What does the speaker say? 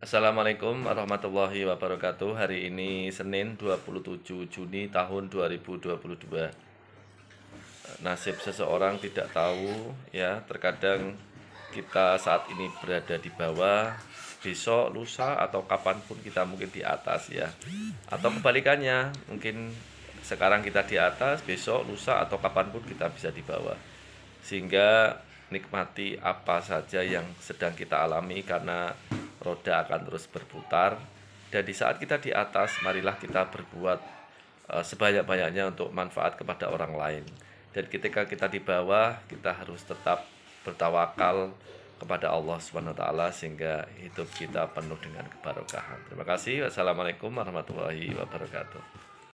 Assalamualaikum warahmatullahi wabarakatuh. Hari ini Senin 27 Juni tahun 2022. Nasib seseorang tidak tahu ya, terkadang kita saat ini berada di bawah, besok, lusa atau kapanpun kita mungkin di atas ya. Atau kebalikannya, mungkin sekarang kita di atas, besok, lusa atau kapanpun kita bisa di bawah. Sehingga nikmati apa saja yang sedang kita alami karena roda akan terus berputar dan di saat kita di atas marilah kita berbuat eh, sebanyak-banyaknya untuk manfaat kepada orang lain dan ketika kita di bawah kita harus tetap bertawakal kepada Allah Subhanahu taala sehingga hidup kita penuh dengan keberkahan. Terima kasih. Wassalamualaikum warahmatullahi wabarakatuh.